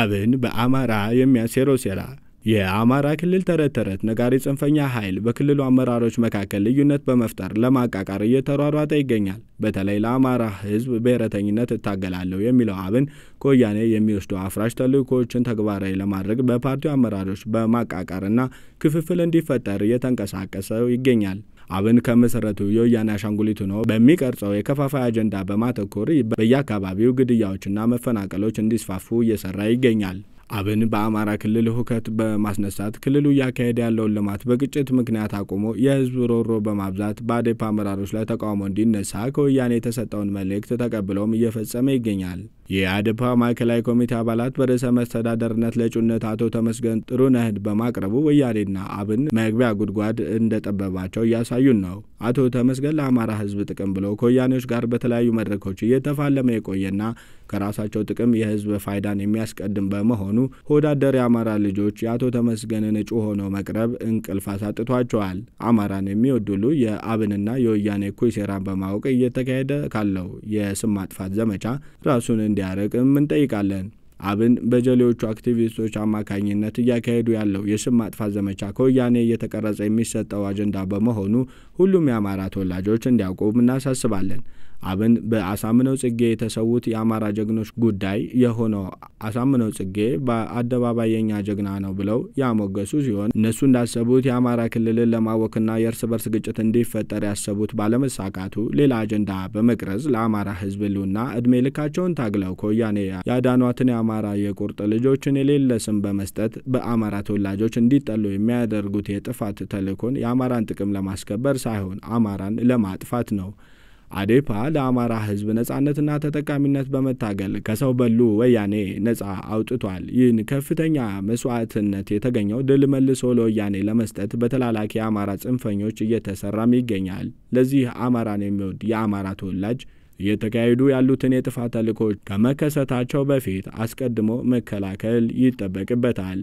አብን በአማራ የሚያሴረው ሴራ የአማራ ክልል ተረት ተረት ነጋሪ ጽንፈኛ ኃይል በክልሉ አመራሮች መካከል ልዩነት በመፍጠር ለማቃቃር እየተሯሯጠ ይገኛል። በተለይ ለአማራ ሕዝብ ብሔረተኝነት እታገላለሁ የሚለው አብን ከወያኔ የሚወስዱ አፍራሽ ተልእኮዎችን ተግባራዊ ለማድረግ በፓርቲው አመራሮች በማቃቃርና ክፍፍል እንዲፈጠር እየተንቀሳቀሰ ይገኛል። አብን ከመሰረቱ የወያኔ አሻንጉሊት ሆኖ በሚቀርጸው የከፋፋይ አጀንዳ በማተኮር በየአካባቢው ግድያዎችና መፈናቀሎች እንዲስፋፉ እየሰራ ይገኛል። አብን በአማራ ክልል ሁከት በማስነሳት ክልሉ እያካሄደ ያለውን ልማት በግጭት ምክንያት አቁሞ የህዝብ ሮሮ በማብዛት በአዴፓ አመራሮች ላይ ተቃውሞ እንዲነሳ ከወያኔ የተሰጠውን መልእክት ተቀብለውም እየፈጸመ ይገኛል። የአድፓ ማዕከላዊ ኮሚቴ አባላት በርዕሰ መስተዳደርነት ለእጩነት አቶ ተመስገን ጥሩነህን በማቅረቡ ወያኔና አብን መግቢያ ጉድጓድ እንደጠበባቸው እያሳዩን ነው። አቶ ተመስገን ለአማራ ሕዝብ ጥቅም ብለው ከወያኔዎች ጋር በተለያዩ መድረኮች እየተፋለመ የቆየና ከራሳቸው ጥቅም የህዝብ ፋይዳን የሚያስቀድም በመሆኑ ሆዳደር የአማራ ልጆች የአቶ ተመስገንን እጩ ሆኖ መቅረብ እንቅልፍ አሳጥቷቸዋል። አማራን የሚወዱሉ የአብንና የወያኔ እኩይ ሴራን በማወቅ እየተካሄደ ካለው የስም ማጥፋት ዘመቻ ራሱን እንዲ እንዲያርቅም እንጠይቃለን። አብን በጀሌዎቹ አክቲቪስቶች አማካኝነት እያካሄዱ ያለው የስም ማጥፋት ዘመቻ ከወያኔ እየተቀረጸ የሚሰጠው አጀንዳ በመሆኑ ሁሉም የአማራ ተወላጆች እንዲያውቁም እናሳስባለን። አብን በአሳምነው ጽጌ የተሰዉት የአማራ ጀግኖች ጉዳይ የሆነው አሳምነው ጽጌ በአደባባይ የኛ ጀግና ነው ብለው ያሞገሱ ሲሆን እነሱ እንዳሰቡት የአማራ ክልልን ለማወክና የእርስ በርስ ግጭት እንዲፈጠር ያሰቡት ባለመሳካቱ ሌላ አጀንዳ በመቅረጽ ለአማራ ህዝብ ሕልውና እድሜ ልካቸውን ታግለው ከወያኔ ያዳኗትን የአማራ የቁርጥ ልጆችን የሌለ ስም በመስጠት በአማራ ተወላጆች እንዲጠሉ የሚያደርጉት የጥፋት ተልእኮን የአማራን ጥቅም ለማስከበር ሳይሆን አማራን ለማጥፋት ነው። አዴፓ ለአማራ ህዝብ ነጻነትና ተጠቃሚነት በመታገል ከሰው በሉ ወያኔ ነጻ አውጥቷል። ይህን ከፍተኛ መስዋዕትነት የተገኘው ድል መልሶ ለወያኔ ለመስጠት በተላላኪ የአማራ ጽንፈኞች እየተሰራም ይገኛል። ለዚህ አማራን የሚወድ የአማራ ተወላጅ እየተካሄዱ ያሉትን የጥፋት ተልእኮች ከመከሰታቸው በፊት አስቀድሞ መከላከል ይጠበቅበታል።